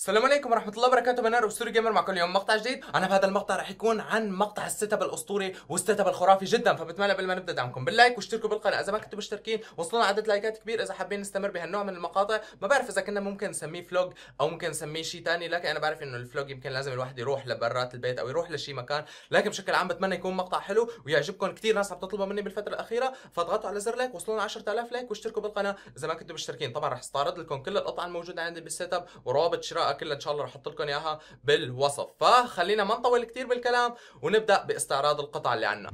السلام عليكم ورحمه الله وبركاته من اسطوري جيمر مع كل يوم مقطع جديد انا في هذا المقطع رح يكون عن مقطع السيت اب الاسطوري والسيت اب الخرافي جدا فبتمنى قبل ما نبدا دعمكم باللايك واشتركوا بالقناه اذا ما كنتوا مشتركين وصلنا عدد لايكات كبير اذا حابين نستمر بهالنوع من المقاطع ما بعرف اذا كنا ممكن نسميه فلوج او ممكن نسميه شيء ثاني لكن انا بعرف انه الفلوج يمكن لازم الواحد يروح لبرات البيت او يروح لشيء مكان لكن بشكل عام بتمنى يكون مقطع حلو ويعجبكم كثير ناس عم تطلبوا مني بالفتره الاخيره فاضغطوا على زر لايك وصلنا 10000 لايك واشتركوا بالقناه اذا ما كنتوا مشتركين طبعا رح استعرض لكم كل القطع الموجوده عندي بالسيت اب وروابط شراء الحلقه كلها ان شاء الله رح احط لكم اياها بالوصف فخلينا ما نطول كثير بالكلام ونبدا باستعراض القطع اللي عندنا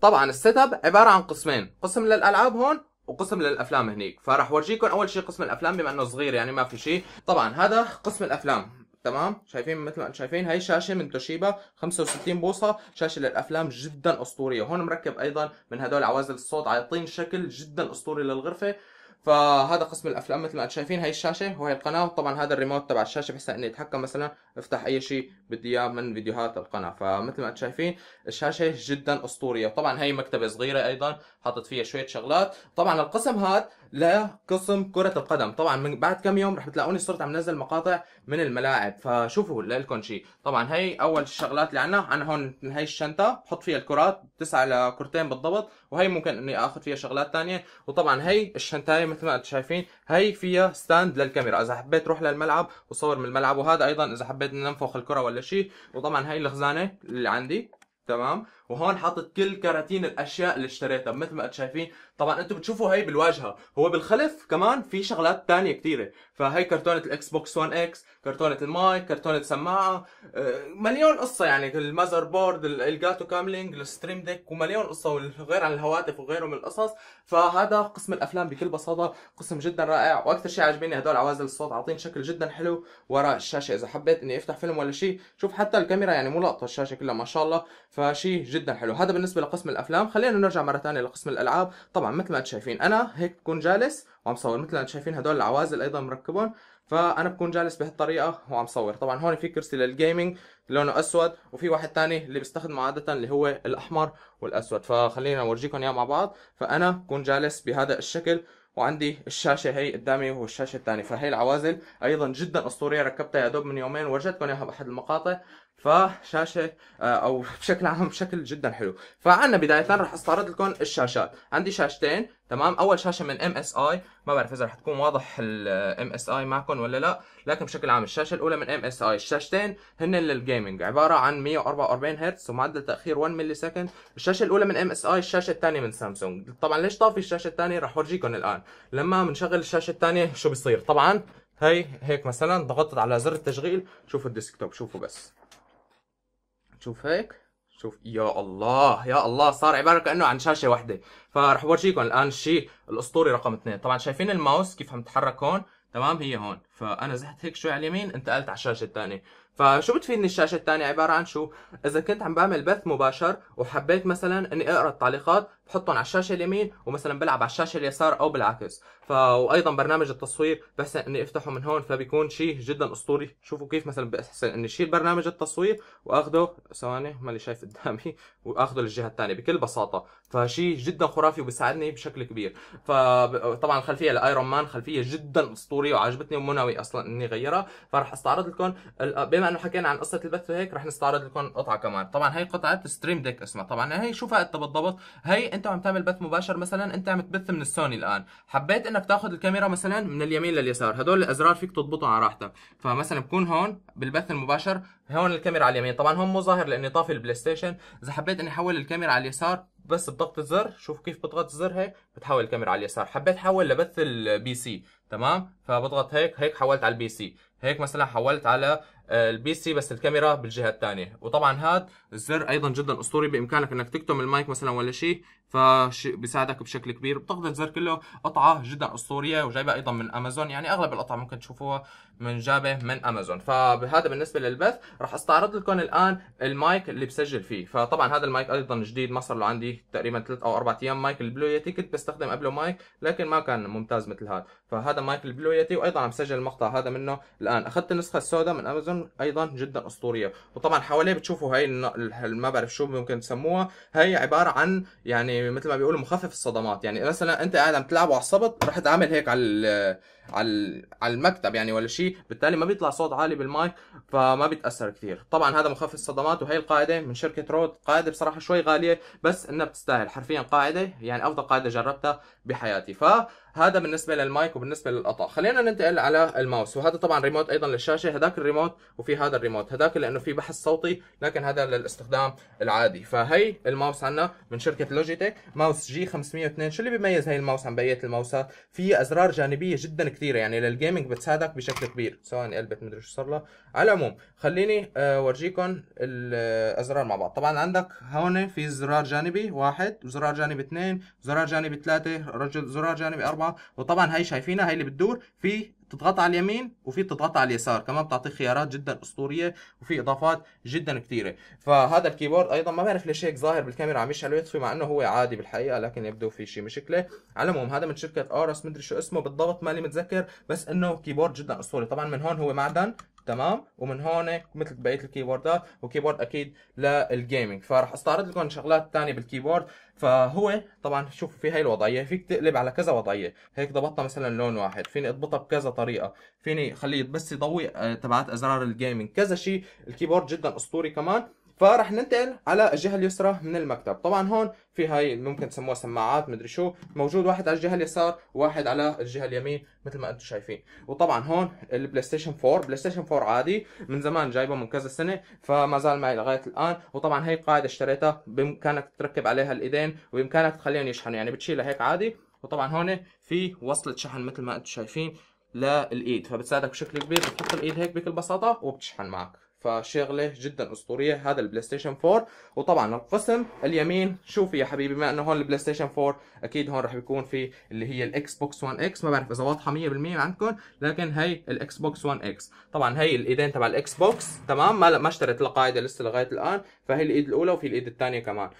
طبعا السيت اب عباره عن قسمين قسم للالعاب هون وقسم للافلام هنيك فراح اورجيكم اول شيء قسم الافلام بما انه صغير يعني ما في شيء طبعا هذا قسم الافلام تمام شايفين مثل ما انتم شايفين هي شاشه من توشيبا 65 بوصه شاشه للافلام جدا اسطوريه هون مركب ايضا من هدول عوازل الصوت عاطين شكل جدا اسطوري للغرفه فهذا قسم الافلام مثل ما انتم شايفين هي الشاشه وهي القناه وطبعا هذا الريموت تبع الشاشه بحيث اني اتحكم مثلا افتح اي شيء بدي اياه من فيديوهات القناه فمثل ما انتم شايفين الشاشه جدا اسطوريه طبعا هي مكتبه صغيره ايضا حاطط فيها شويه شغلات طبعا القسم هذا لقسم كره القدم طبعا من بعد كم يوم رح تلاقوني صرت عم نزل مقاطع من الملاعب فشوفوا لكم شيء طبعا هي اول الشغلات اللي عندنا انا هون هي الشنطه بحط فيها الكرات تسعة لكرتين بالضبط وهي ممكن اني اخذ فيها شغلات ثانيه وطبعا هي الشنطه مثل ما انتم شايفين هي فيها ستاند للكاميرا اذا حبيت روح للملعب وصور من الملعب وهذا ايضا اذا حبيت حبيت ننفخ الكره ولا شيء وطبعا هاي الخزانه اللي عندي تمام وهون حاطط كل كراتين الاشياء اللي اشتريتها مثل ما انتم شايفين طبعا انتم بتشوفوا هي بالواجهه هو بالخلف كمان في شغلات تانية كثيره فهي كرتونه الاكس بوكس 1 اكس كرتونه المايك كرتونه سماعه آه، مليون قصه يعني المذر بورد الجاتو كاملينج الستريم ديك ومليون قصه وغير عن الهواتف وغيره من القصص فهذا قسم الافلام بكل بساطه قسم جدا رائع واكثر شيء عاجبني هدول عوازل الصوت عاطين شكل جدا حلو وراء الشاشه اذا حبيت اني افتح فيلم ولا شيء شوف حتى الكاميرا يعني مو لقطه الشاشه كلها ما شاء الله فشيء جدا حلو هذا بالنسبه لقسم الافلام خلينا نرجع مره ثانيه لقسم الالعاب طبعا مثل ما انتم شايفين انا هيك بكون جالس وعم صور مثل ما انتم شايفين هدول العوازل ايضا مركبهم فانا بكون جالس بهالطريقه وعم صور طبعا هون في كرسي للجيمنج لونه اسود وفي واحد ثاني اللي بستخدمه عاده اللي هو الاحمر والاسود فخلينا اورجيكم اياه مع بعض فانا بكون جالس بهذا الشكل وعندي الشاشه هي قدامي والشاشه الثانيه فهي العوازل ايضا جدا اسطوريه ركبتها يا دوب من يومين ورجتكم اياها باحد المقاطع فشاشه آه، او بشكل عام بشكل جدا حلو فعنا بدايه رح استعرض لكم الشاشات عندي شاشتين تمام اول شاشه من ام اس اي ما بعرف اذا رح تكون واضح الام اس اي معكم ولا لا لكن بشكل عام الشاشه الاولى من ام اس اي الشاشتين هن للجيمنج عباره عن 144 هرتز ومعدل تاخير 1 ملي سكند الشاشه الاولى من ام اس اي الشاشه الثانيه من سامسونج طبعا ليش طافي الشاشه الثانيه رح اورجيكم الان لما بنشغل الشاشه الثانيه شو بصير طبعا هي هيك مثلا ضغطت على زر التشغيل شوفوا الديسكتوب شوفوا بس شوف هيك شوف يا الله يا الله صار عباره كانه عن شاشه واحده فرح اورجيكم الان الشيء الاسطوري رقم اثنين طبعا شايفين الماوس كيف عم تتحرك هون تمام هي هون فانا زحت هيك شوي على اليمين انتقلت على الشاشه الثانيه فشو بتفيدني الشاشه الثانيه عباره عن شو اذا كنت عم بعمل بث مباشر وحبيت مثلا اني اقرا التعليقات بحطهم على الشاشه اليمين ومثلا بلعب على الشاشه اليسار او بالعكس ف وايضا برنامج التصوير بحسن اني افتحه من هون فبيكون شيء جدا اسطوري شوفوا كيف مثلا بحسن اني اشيل برنامج التصوير واخده ثواني مالي شايف قدامي واخده للجهه الثانيه بكل بساطه فشيء جدا خرافي وبيساعدني بشكل كبير فطبعا الخلفيه لايرون مان خلفيه جدا اسطوريه وعجبتني ومناوي اصلا اني غيرها فراح استعرض لكم بما بما انه حكينا عن قصه البث وهيك رح نستعرض لكم قطعه كمان طبعا هي قطعه ستريم ديك اسمها طبعا هي شوفها انت بالضبط هي انت عم تعمل بث مباشر مثلا انت عم تبث من السوني الان حبيت انك تاخذ الكاميرا مثلا من اليمين لليسار هدول الازرار فيك تضبطهم على راحتك فمثلا بكون هون بالبث المباشر هون الكاميرا على اليمين طبعا هون مو ظاهر لاني طافي البلاي ستيشن اذا حبيت اني احول الكاميرا على اليسار بس بضغط الزر شوف كيف بضغط الزر هيك بتحول الكاميرا على اليسار حبيت احول لبث البي سي تمام فبضغط هيك هيك حولت على البي سي هيك مثلا حولت على آه، البي سي بس الكاميرا بالجهه الثانيه وطبعا هذا الزر ايضا جدا اسطوري بامكانك انك تكتم المايك مثلا ولا شيء فبيساعدك بشكل كبير بتاخذ الزر كله قطعه جدا اسطوريه وجايبه ايضا من امازون يعني اغلب القطع ممكن تشوفوها من جابه من امازون فهذا بالنسبه للبث راح استعرض لكم الان المايك اللي بسجل فيه فطبعا هذا المايك ايضا جديد ما صار له عندي تقريبا 3 او 4 ايام مايك البلو يتي كنت بستخدم قبله مايك لكن ما كان ممتاز مثل هذا فهذا مايك البلو يتي وايضا عم سجل المقطع هذا منه الان اخذت النسخه السوداء من امازون ايضا ايضا جدا اسطوريه وطبعا حواليه بتشوفوا هاي ما بعرف شو ممكن تسموها هاي عباره عن يعني مثل ما بيقولوا مخفف الصدمات يعني مثلا انت قاعد عم تلعب وعصبت رح تعمل هيك على على على المكتب يعني ولا شيء بالتالي ما بيطلع صوت عالي بالمايك فما بيتاثر كثير طبعا هذا مخفف الصدمات وهي القاعده من شركه رود قاعده بصراحه شوي غاليه بس انها بتستاهل حرفيا قاعده يعني افضل قاعده جربتها بحياتي ف هذا بالنسبة للمايك وبالنسبة للقطع خلينا ننتقل على الماوس وهذا طبعا ريموت ايضا للشاشة هذاك الريموت وفي هذا الريموت هذاك لانه في بحث صوتي لكن هذا للاستخدام العادي فهي الماوس عندنا من شركة لوجيتك ماوس جي 502 شو اللي بيميز هي الماوس عن بقية الماوسات في ازرار جانبية جدا كثيره يعني للجيمنج بتساعدك بشكل كبير سواء قلبت مدري شو صار لها على العموم خليني اورجيكم آه، الازرار مع بعض طبعا عندك هون في زرار جانبي واحد وزرار جانبي اثنين زرار جانبي ثلاثه زرار جانبي اربعه وطبعا هي شايفينها هي اللي بتدور في بتضغط على اليمين وفي بتضغط على اليسار كمان بتعطيك خيارات جدا اسطوريه وفي اضافات جدا كثيره فهذا الكيبورد ايضا ما بعرف ليش هيك ظاهر بالكاميرا عم يشعل ويطفي مع انه هو عادي بالحقيقه لكن يبدو في شيء مشكله على العموم هذا من شركه اورس مدري شو اسمه بالضبط مالي متذكر بس انه كيبورد جدا اسطوري طبعا من هون هو معدن تمام ومن هون مثل بقيه الكيبوردات وكيبورد اكيد للجيمنج فراح استعرض لكم شغلات ثانيه بالكيبورد فهو طبعا شوفوا في هاي الوضعيه فيك تقلب على كذا وضعيه هيك ضبطنا مثلا لون واحد فيني اضبطها بكذا طريقه فيني خليه بس يضوي آه، تبعات ازرار الجيمنج كذا شيء الكيبورد جدا اسطوري كمان فرح ننتقل على الجهه اليسرى من المكتب طبعا هون في هاي ممكن تسموها سماعات مدري شو موجود واحد على الجهه اليسار وواحد على الجهه اليمين مثل ما انتم شايفين وطبعا هون البلاي ستيشن 4 بلاي ستيشن 4 عادي من زمان جايبه من كذا سنه فما زال معي لغايه الان وطبعا هي قاعده اشتريتها بامكانك تركب عليها الايدين وبامكانك تخليهم يشحنوا يعني بتشيلها هيك عادي وطبعا هون في وصله شحن مثل ما انتم شايفين للايد فبتساعدك بشكل كبير بتحط الايد هيك بكل بساطه وبتشحن معك فشغله جدا اسطوريه هذا البلاي ستيشن 4 وطبعا القسم اليمين شوفي يا حبيبي بما انه هون البلاي ستيشن 4 اكيد هون راح يكون في اللي هي الاكس بوكس 1 اكس ما بعرف اذا واضحه 100% عندكم لكن هي الاكس بوكس 1 اكس طبعا هي الايدين تبع الاكس بوكس تمام ما ما اشتريت القاعده لسه لغايه الان فهي الايد الاولى وفي الايد الثانيه كمان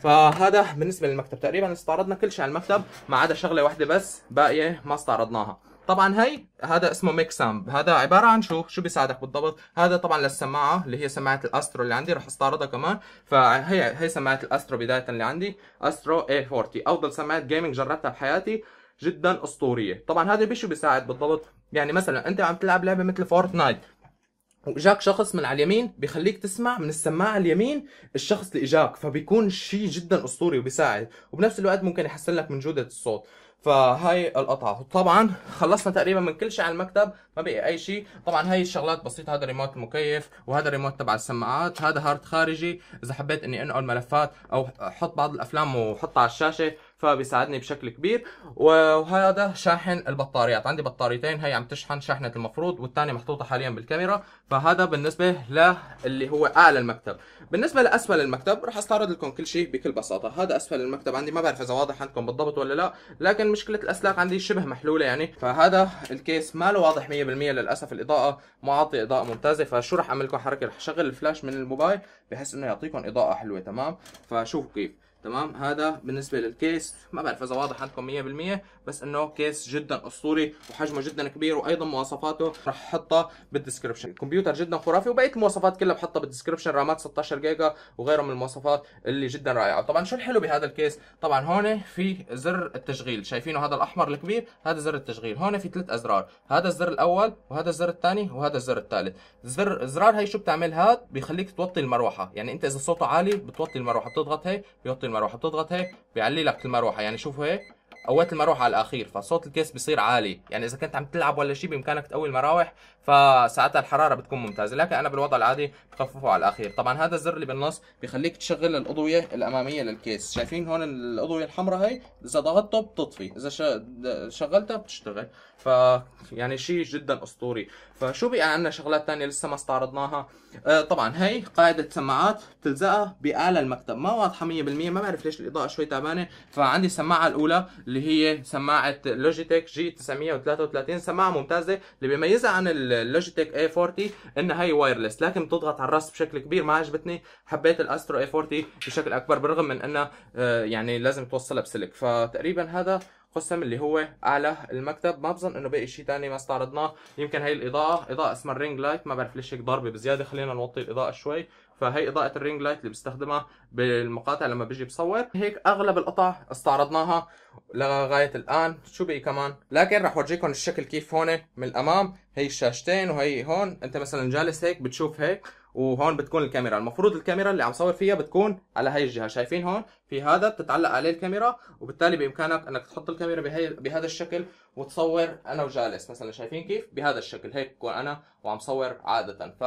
فهذا بالنسبه للمكتب تقريبا استعرضنا كل شيء على المكتب ما عدا شغله واحده بس باقيه ما استعرضناها طبعا هي هذا اسمه ميكسام هذا عباره عن شو شو بيساعدك بالضبط هذا طبعا للسماعه اللي هي سماعه الاسترو اللي عندي رح استعرضها كمان فهي هي سماعه الاسترو بدايه اللي عندي استرو A40 افضل سماعه جيمنج جربتها بحياتي جدا اسطوريه طبعا هذا بشو بيساعد بالضبط يعني مثلا انت عم تلعب لعبه مثل فورتنايت واجاك شخص من على اليمين بخليك تسمع من السماعه اليمين الشخص اللي اجاك فبيكون شيء جدا اسطوري وبيساعد وبنفس الوقت ممكن يحسن لك من جوده الصوت فهاي القطعه طبعا خلصنا تقريبا من كل شيء على المكتب ما بقي اي شيء طبعا هاي الشغلات بسيطه هذا ريموت المكيف وهذا ريموت تبع السماعات هذا هارد خارجي اذا حبيت اني انقل ملفات او احط بعض الافلام واحطها على الشاشه فبيساعدني بشكل كبير وهذا شاحن البطاريات عندي بطاريتين هي عم تشحن شحنة المفروض والثانية محطوطة حاليا بالكاميرا فهذا بالنسبة للي هو أعلى المكتب بالنسبة لأسفل المكتب رح استعرض لكم كل شيء بكل بساطة هذا أسفل المكتب عندي ما بعرف إذا واضح عندكم بالضبط ولا لا لكن مشكلة الأسلاك عندي شبه محلولة يعني فهذا الكيس ما له واضح 100% للأسف الإضاءة ما عاطي إضاءة ممتازة فشو رح أعمل لكم حركة رح أشغل الفلاش من الموبايل بحيث إنه يعطيكم إضاءة حلوة تمام فشوفوا كيف تمام هذا بالنسبه للكيس ما بعرف اذا واضح عندكم 100% بس انه كيس جدا اسطوري وحجمه جدا كبير وايضا مواصفاته رح احطها بالدسكربشن الكمبيوتر جدا خرافي وبقيه المواصفات كلها بحطها بالدسكربشن رامات 16 جيجا وغيره من المواصفات اللي جدا رائعه طبعا شو الحلو بهذا الكيس طبعا هون في زر التشغيل شايفينه هذا الاحمر الكبير هذا زر التشغيل هون في ثلاث ازرار هذا الزر الاول وهذا الزر الثاني وهذا الزر الثالث زر زرار هي شو بتعمل هاد بيخليك توطي المروحه يعني انت اذا صوته عالي بتوطي المروحه بتضغط هي بيوطي المروحه بتضغط هيك بيعلي لك المروحه يعني شوفوا هيك قويت المروحه على الاخير فصوت الكيس بيصير عالي يعني اذا كنت عم تلعب ولا شيء بامكانك تقوي المراوح فساعتها الحراره بتكون ممتازه لكن انا بالوضع العادي بخففه على الاخير طبعا هذا الزر اللي بالنص بخليك تشغل الاضويه الاماميه للكيس شايفين هون الاضويه الحمراء هي اذا ضغطته بتطفي اذا شغلتها بتشتغل ف يعني شيء جدا اسطوري فشو بقى عندنا شغلات ثانيه لسه ما استعرضناها آه طبعا هي قاعده سماعات بتلزقها بآله المكتب ما واضحه 100% ما بعرف ليش الاضاءه شوي تعبانه فعندي السماعه الاولى اللي هي سماعه لوجيتك جي 933 سماعه ممتازه اللي بيميزها عن ال اللوجيتك اي 40 انها هي وايرلس لكن بتضغط على الراس بشكل كبير ما عجبتني حبيت الاسترو اي 40 بشكل اكبر بالرغم من انه آه، يعني لازم توصلها بسلك فتقريبا هذا قسم اللي هو اعلى المكتب ما بظن انه باقي شيء ثاني ما استعرضناه يمكن هي الاضاءه اضاءه اسمها رينج لايت ما بعرف ليش هيك ضربه بزياده خلينا نوطي الاضاءه شوي فهي اضاءه الرينج لايت اللي بستخدمها بالمقاطع لما بيجي بصور هيك اغلب القطع استعرضناها لغايه الان شو بقي كمان لكن رح اورجيكم الشكل كيف هون من الامام هي الشاشتين وهي هون انت مثلا جالس هيك بتشوف هيك وهون بتكون الكاميرا المفروض الكاميرا اللي عم صور فيها بتكون على هاي الجهه شايفين هون في هذا بتتعلق عليه الكاميرا وبالتالي بامكانك انك تحط الكاميرا بهي بهذا الشكل وتصور انا وجالس مثلا شايفين كيف بهذا الشكل هيك بكون انا وعم صور عاده ف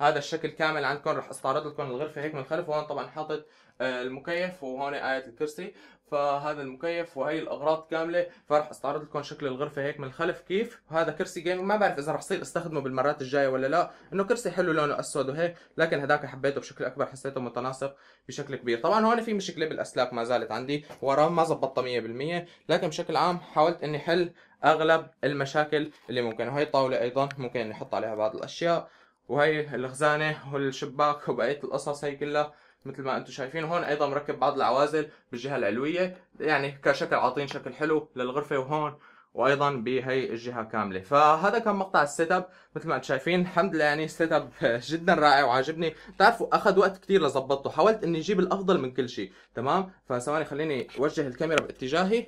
هذا الشكل كامل عندكم رح استعرض لكم الغرفه هيك من الخلف وهون طبعا حاطط آه، المكيف وهون آية الكرسي فهذا المكيف وهي الأغراض كاملة فرح استعرض لكم شكل الغرفة هيك من الخلف كيف وهذا كرسي جيمنج ما بعرف إذا رح صير استخدمه بالمرات الجاية ولا لا إنه كرسي حلو لونه أسود وهيك لكن هداك حبيته بشكل أكبر حسيته متناسق بشكل كبير طبعا هون في مشكلة بالأسلاك ما زالت عندي وراه ما زبطتها 100% لكن بشكل عام حاولت إني حل أغلب المشاكل اللي ممكن وهي الطاولة أيضا ممكن نحط عليها بعض الأشياء وهي الخزانه والشباك وبقيه القصص هي كلها مثل ما انتم شايفين هون ايضا مركب بعض العوازل بالجهه العلويه يعني كشكل عاطين شكل حلو للغرفه وهون وايضا بهي الجهه كامله فهذا كان مقطع السيت اب مثل ما انتم شايفين الحمد لله يعني السيت اب جدا رائع وعاجبني بتعرفوا اخذ وقت كثير لظبطته حاولت اني اجيب الافضل من كل شيء تمام فثواني خليني اوجه الكاميرا باتجاهي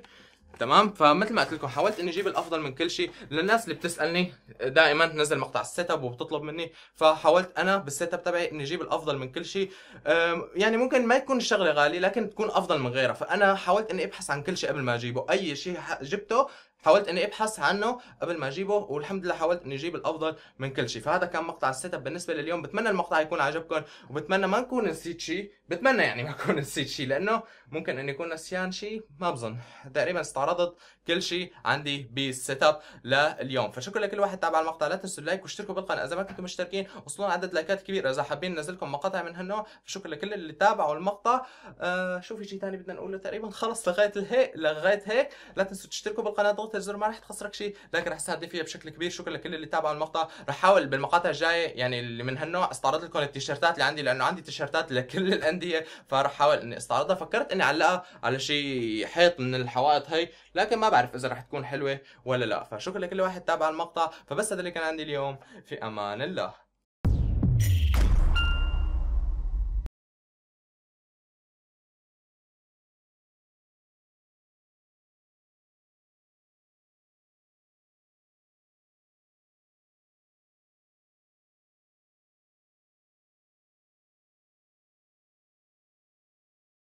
تمام فمثل ما قلت لكم حاولت اني اجيب الافضل من كل شيء للناس اللي بتسالني دائما تنزل مقطع السيت اب وبتطلب مني فحاولت انا بالسيت اب تبعي اني اجيب الافضل من كل شيء يعني ممكن ما يكون الشغله غاليه لكن تكون افضل من غيرها فانا حاولت اني ابحث عن كل شيء قبل ما اجيبه اي شيء جبته حاولت اني ابحث عنه قبل ما اجيبه والحمد لله حاولت اني اجيب الافضل من كل شيء فهذا كان مقطع السيت اب بالنسبه لليوم بتمنى المقطع يكون عجبكم وبتمنى ما نكون نسيت شيء بتمنى يعني ما اكون نسيت شيء لانه ممكن اني اكون نسيان شيء ما بظن تقريبا استعرضت كل شيء عندي بالسيت اب لليوم فشكرا لكل واحد تابع المقطع لا تنسوا اللايك واشتركوا بالقناه اذا ما كنتم مشتركين وصلوا عدد لايكات كبير اذا حابين ننزل لكم مقاطع من هالنوع فشكرا لكل اللي تابعوا المقطع آه شو في شيء ثاني بدنا نقوله تقريبا خلص لغايه الهيك لغايه هيك لا تنسوا تشتركوا بالقناه ضغط الزر ما رح تخسرك شيء لكن رح تساعدني فيها بشكل كبير شكرا لكل اللي تابعوا المقطع رح احاول بالمقاطع الجايه يعني اللي من هالنوع استعرض لكم التيشيرتات اللي عندي لانه عندي تيشيرتات لكل الانديه فرح احاول اني استعرضها فكرت اني اعلقها على شيء حيط من الحوائط هيك لكن ما بعرف اذا رح تكون حلوه ولا لا فشكرا لكل واحد تابع المقطع فبس هذا اللي كان عندي اليوم في امان الله